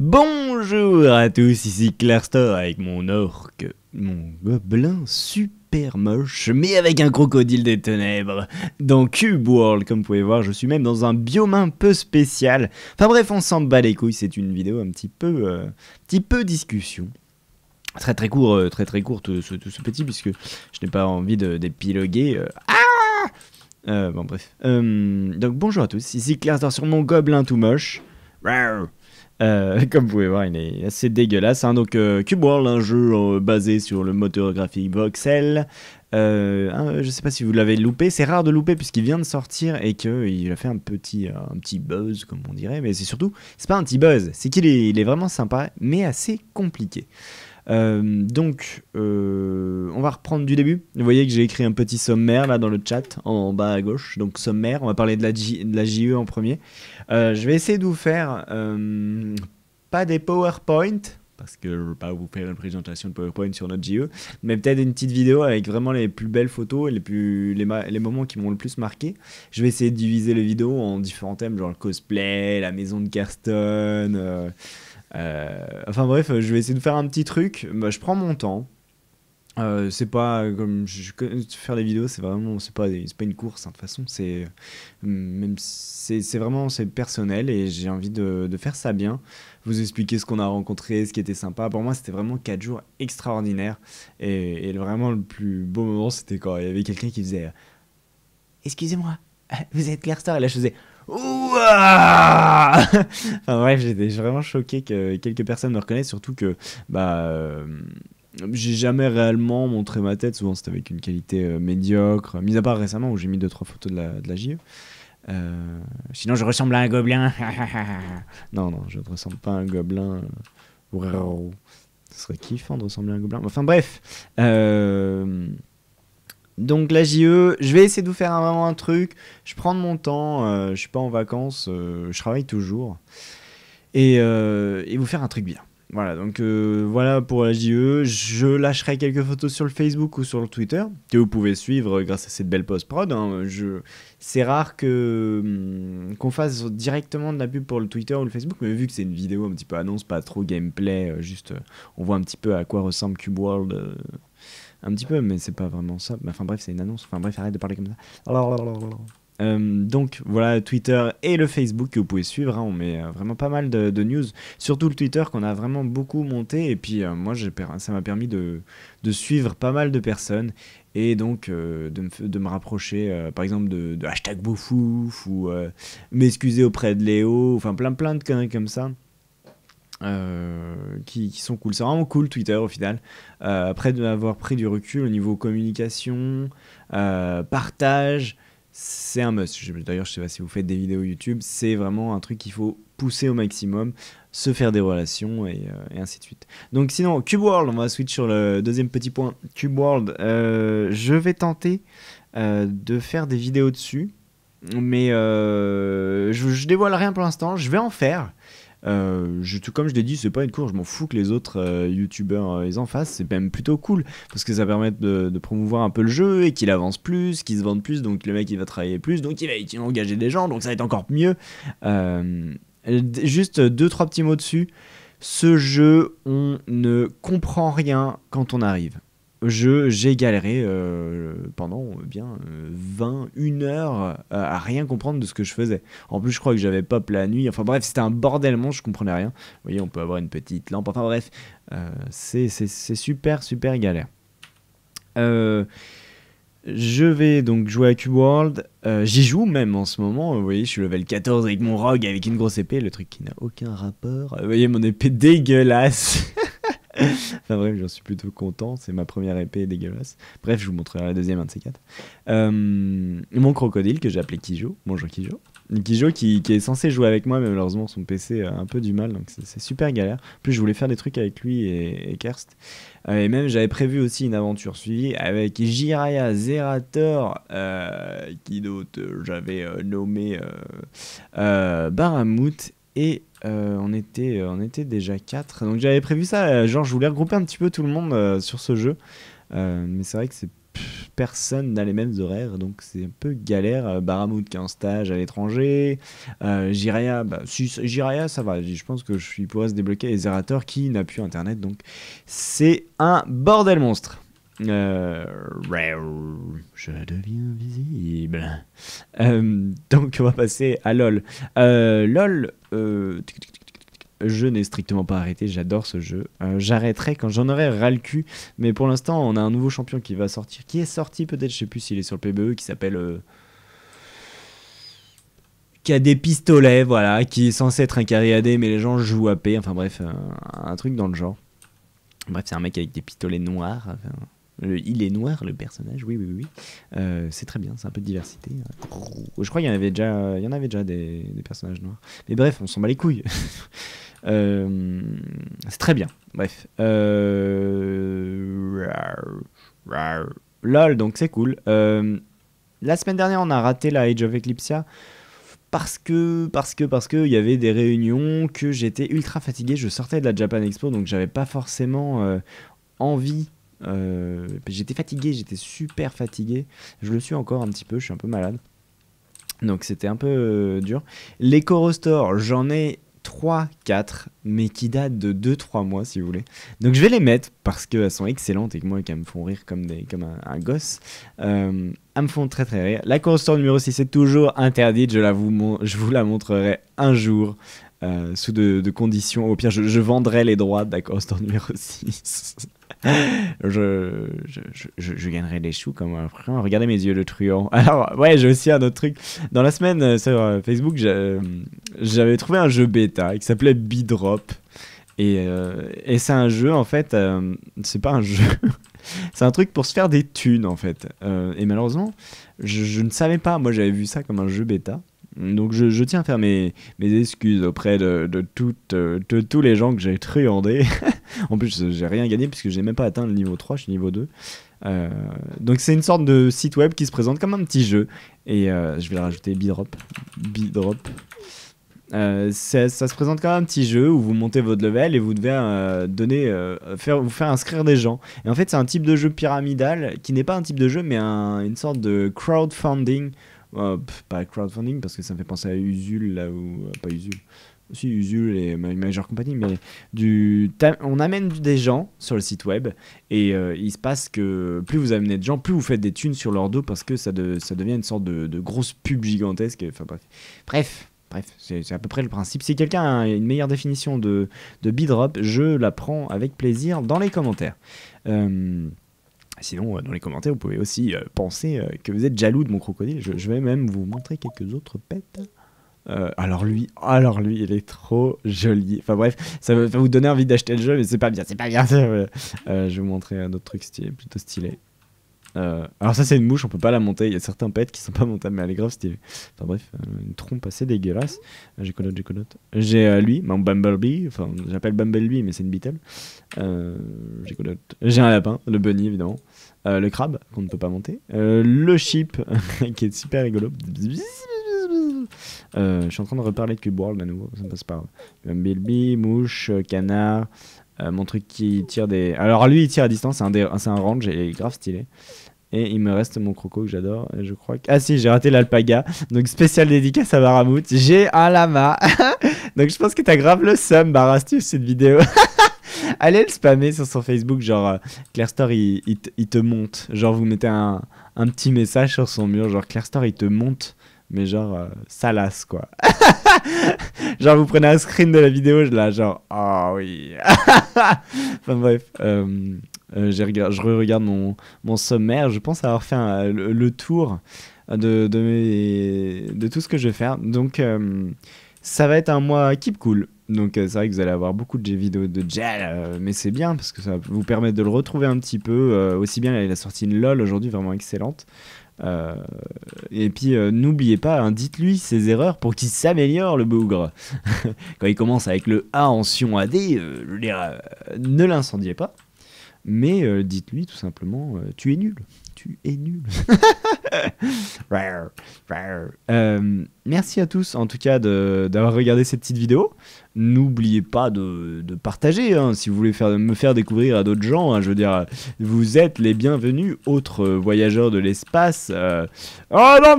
Bonjour à tous, ici Clarstor avec mon orque, mon gobelin super moche, mais avec un crocodile des ténèbres. Dans Cube World, comme vous pouvez voir, je suis même dans un biome un peu spécial. Enfin bref, on s'en bat les couilles, c'est une vidéo un petit peu, euh, petit peu discussion. Très très court, euh, très très court euh, tout, ce, petit, puisque je n'ai pas envie d'épiloguer. Ah euh, bon bref. donc bonjour à tous, ici Clarstor sur mon gobelin tout moche. Euh, comme vous pouvez voir, il est assez dégueulasse. Hein. Donc, euh, Cube World, un jeu euh, basé sur le moteur graphique voxel. Je hein, je sais pas si vous l'avez loupé. C'est rare de louper puisqu'il vient de sortir et qu'il a fait un petit, un petit buzz, comme on dirait. Mais c'est surtout, c'est pas un petit buzz, c'est qu'il est, il est vraiment sympa, mais assez compliqué. donc, on va reprendre du début. Vous voyez que j'ai écrit un petit sommaire là dans le chat en, bas à gauche. Donc, sommaire, on va parler de la, de la JE en premier. Euh, je vais essayer de vous faire euh, pas des PowerPoint, parce que je ne veux pas vous faire une présentation de PowerPoint sur notre JE, mais peut-être une petite vidéo avec vraiment les plus belles photos et les, plus, les, moments qui m'ont le plus marqué. Je vais essayer de diviser les vidéos en différents thèmes, genre le cosplay, la maison de Kirsten. Euh, enfin bref, je vais essayer de faire un petit truc. Bah, je prends mon temps, euh, c'est pas euh, comme je, faire des vidéos, c'est vraiment c'est pas c'est pas une course hein, de toute façon, c'est euh, même c'est, vraiment c'est personnel et j'ai envie de, de, faire ça bien, vous expliquer ce qu'on a rencontré, ce qui était sympa. Pour moi, c'était vraiment quatre jours extraordinaires et, vraiment le plus beau moment, c'était quand il y avait quelqu'un qui faisait "Excusez-moi, vous êtes Claire Star" et là je faisais Ouah enfin bref, j'étais vraiment choqué que quelques personnes me reconnaissent, surtout que bah j'ai jamais réellement montré ma tête. Souvent, c'était avec une qualité euh, médiocre. Mis à part récemment où j'ai mis 2-3 photos de la, de la JE. Euh, sinon, je ressemble à un gobelin. non, non, je ne ressemble pas à un gobelin. Euh, Ce serait kiffant de ressembler à un gobelin. Enfin, bref. Donc la JE, je vais essayer de vous faire un, vraiment un truc. Je prends mon temps, je je suis pas en vacances, je travaille toujours. Et, et vous faire un truc bien. Voilà, donc euh, voilà pour la JE. Je lâcherai quelques photos sur le Facebook ou sur le Twitter, que vous pouvez suivre grâce à cette belle post-prod. Hein. C'est rare que hum, qu'on fasse directement de la pub pour le Twitter ou le Facebook, mais vu que c'est une vidéo un petit peu annonce, pas trop gameplay, euh, juste euh, on voit un petit peu à quoi ressemble Cube World. un petit peu, mais c'est pas vraiment ça. Enfin bref, c'est une annonce. Enfin bref, arrête de parler comme ça. alors, euh, donc voilà, Twitter et le Facebook que vous pouvez suivre. Hein, on met euh, vraiment pas mal de, news, surtout le Twitter qu'on a vraiment beaucoup monté. Et puis euh, moi, ça m'a permis de, suivre pas mal de personnes et donc de me, rapprocher, par exemple, de, hashtag boufouf ou m'excuser auprès de Léo, enfin plein plein de conneries comme ça. qui, sont cool. C'est vraiment cool Twitter au final. après après d'avoir pris du recul au niveau communication, partage, c'est un must. D'ailleurs, je sais pas si vous faites des vidéos YouTube, c'est vraiment un truc qu'il faut pousser au maximum, se faire des relations et, euh, ainsi de suite. Donc sinon, Cube World, on va switch sur le deuxième petit point. Cube World, euh, je vais tenter euh, de faire des vidéos dessus, mais je, je dévoile rien pour l'instant. Je vais en faire. Euh, comme je l'ai dit, c'est pas une course. je m'en fous que les autres Youtubers euh, youtubeurs ils euh, en fassent, c'est même plutôt cool parce que ça permet de, promouvoir un peu le jeu et qu'il avance plus, qu'il se vende plus, donc le mec il va travailler plus, donc il va, il engager des gens, donc ça va être encore mieux. juste deux trois petits mots dessus. Ce jeu, on ne comprend rien quand on arrive je j'ai galéré euh, pendant euh, bien 21 euh, une heure à, rien comprendre de ce que je faisais. En plus, je crois que j'avais pop la nuit. Enfin bref, c'était un bordel je comprenais rien. Vous voyez, on peut avoir une petite lampe. Enfin bref, c'est super super galère. je vais donc jouer à Cube World. J'y joue même en ce moment. Vous voyez, je suis level 14 avec mon rogue, avec une grosse épée, le truc qui n'a aucun rapport. Vous voyez mon épée dégueulasse enfin bref, j'en suis plutôt content. C'est ma première épée dégueulasse. Bref, je vous montrerai la deuxième, un de ces quatre. Euh, mon crocodile que j'ai appelé Kijo. Bonjour Kijo. Kijo qui, qui, est censé jouer avec moi, mais malheureusement son PC a un peu du mal, donc c'est super galère. En plus, je voulais faire des trucs avec lui et, Kerst. Euh, et même, j'avais prévu aussi une aventure suivie avec Jiraya Zerator, euh, qui d'autre j'avais nommé Baramut et euh, on, était, euh, on était déjà 4. Donc j'avais prévu ça, euh, genre je voulais regrouper un petit peu tout le monde sur ce jeu. mais c'est vrai que c'est personne n'a les mêmes horaires, donc c'est un peu galère. Baramoud qui est en stage à l'étranger, Jiraya, bah, Jiraya, ça va, je pense que je pourrais se débloquer, et Zerator qui n'a plus internet, donc c'est un bordel monstre. je deviens visible. donc on va passer à LOL. LOL, euh, je n'ai strictement pas arrêté, j'adore ce jeu. Euh, j'arrêterai quand j'en aurai ras le cul, mais pour l'instant, on a un nouveau champion qui va sortir, qui est sorti peut-être, je sais plus s'il est sur le PBE, qui s'appelle. Euh, qui a des pistolets, voilà, qui est censé être un carriadé, mais les gens jouent à P, enfin bref, un, un truc dans le genre. Bref, c'est un mec avec des pistolets noirs. Enfin il est noir, le personnage, oui, oui, oui. Euh, c'est très bien, c'est un peu de diversité. Je crois qu'il y en avait déjà, il y en avait déjà des, personnages noirs. Mais bref, on s'en bat les couilles. Euh, c'est très bien, bref. Euh, lol, donc c'est cool. la semaine dernière, on a raté la Age of Eclipsia parce que parce que parce que il y avait des réunions que j'étais ultra fatigué je sortais de la Japan Expo donc j'avais pas forcément envie euh, j'étais fatigué, j'étais super fatigué. Je le suis encore un petit peu, je suis un peu malade. Donc c'était un peu euh, dur. Les Corostores, j'en ai 3, 4, mais qui datent de 2-3 mois si vous voulez. Donc je vais les mettre parce qu'elles sont excellentes et que moi, qu'elles me font rire comme, des, comme un, gosse. Euh, elles me font très très rire. La Corostore numéro 6 est toujours interdite, je, la vous, je vous la montrerai un jour. sous de, conditions, au pire, je, vendrai les droits de la numéro 6. je, je, je, gagnerai des choux comme un frère. Regardez mes yeux, le truand. Alors, ouais, j'ai aussi un autre truc. Dans la semaine euh, sur euh, Facebook, euh, j'avais trouvé un jeu bêta qui s'appelait Bidrop. Et, et c'est un jeu, en fait, c'est pas un jeu. c'est un truc pour se faire des thunes, en fait. et malheureusement, je, ne savais pas. Moi, j'avais vu ça comme un jeu bêta. Donc je, tiens à faire mes, excuses auprès euh, de, tous les gens que j'ai truandés. en plus, j'ai rien gagné puisque j'ai même pas atteint le niveau 3, je suis niveau 2. Euh, donc c'est une sorte de site web qui se présente comme un petit jeu. Et euh, je vais rajouter Bidrop. Bidrop. ça, se présente comme un petit jeu où vous montez votre level et vous devez donner, faire, vous faire inscrire des gens. Et en fait, c'est un type de jeu pyramidal qui n'est pas un type de jeu, mais une sorte de crowdfunding euh, pas crowdfunding parce que ça me fait penser à Usul là où euh, pas Usul aussi Usul et majeure compagnie mais du on amène des gens sur le site web et euh, il se passe que plus vous amenez de gens plus vous faites des tunes sur leur dos parce que ça, ça devient une sorte de, grosse pub gigantesque bref bref c'est à peu près le principe. Si quelqu'un a une meilleure définition de, de bidrop, je la prends avec plaisir dans les commentaires. Euh, ah, sinon, euh, dans les commentaires, vous pouvez aussi euh, penser euh, que vous êtes jaloux de mon crocodile. Je, vais même vous montrer quelques autres pets. alors lui, alors lui, il est trop joli. Enfin bref, ça va vous donner envie d'acheter le jeu, mais c'est pas bien, c'est pas bien. je vais vous montrer un autre truc plutôt stylé. Euh, alors ça c'est une mouche, on peut pas la monter. Il y a certains pets qui sont pas montables, mais elle est grave stylée. Enfin bref, euh, une trompe assez dégueulasse. Euh, j'ai j'écolote j'ai lui, mon Bumblebee. Enfin, j'appelle Bumblebee, mais c'est une Beetle. Euh, j'ai J'ai un lapin, le bunny évidemment. le crabe qu'on ne peut pas monter. le sheep qui est super rigolo. Euh, je suis en train de reparler de Cube World à nouveau, ça me passe par Bilby, Mouche, euh, Canard, euh, mon truc qui tire des. Alors lui il tire à distance, c'est un, un range, il est grave stylé. Et il me reste mon croco que j'adore. Je crois que. Ah si, j'ai raté l'alpaga. Donc spécial dédicace à Baramout. J'ai un lama. Donc je pense que t'as grave le seum, Barastus, cette vidéo. Allez le spammer sur son Facebook. Genre, Claire Store, il, te monte. Genre, vous mettez un, un, petit message sur son mur. Genre, Claire Store, il te monte mais genre ça euh, salace quoi. genre vous prenez un screen de la vidéo, je la genre ah oh, oui. enfin bref, euh, euh, je regarde mon, mon sommaire, je pense avoir fait le, tour de, de, de, tout ce que je vais faire. Donc euh, ça va être un mois keep cool. Donc euh, c'est vrai que vous allez avoir beaucoup de jeux vidéo de gel, euh, mais c'est bien parce que ça va vous permettre de le retrouver un petit peu. Euh, aussi bien, il a sorti une LOL aujourd'hui vraiment excellente. et puis n'oubliez pas, hein, dites-lui ses erreurs pour qu'il s'améliore le bougre. Quand il commence avec le A en sion AD, ne l'incendiez pas, mais dites-lui tout simplement tu es nul tu es nul. euh, merci à tous en tout cas d'avoir regardé cette petite vidéo. N'oubliez pas de, de partager hein, si vous voulez faire, me faire découvrir à d'autres gens. Hein, je veux dire, vous êtes les bienvenus, autres voyageurs de l'espace. Oh, euh, non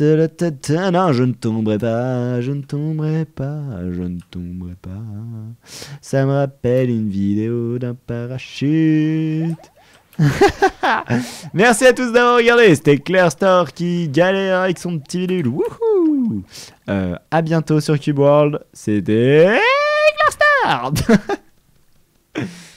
ah non, je ne tomberai pas, je ne tomberai pas, je ne tomberai pas. Ça me rappelle une vidéo d'un parachute. Merci à tous d'avoir regardé. C'était Claire Store qui galère avec son petit bidule. Wouhou! Euh, à bientôt sur Cube World. C'était Claire Store!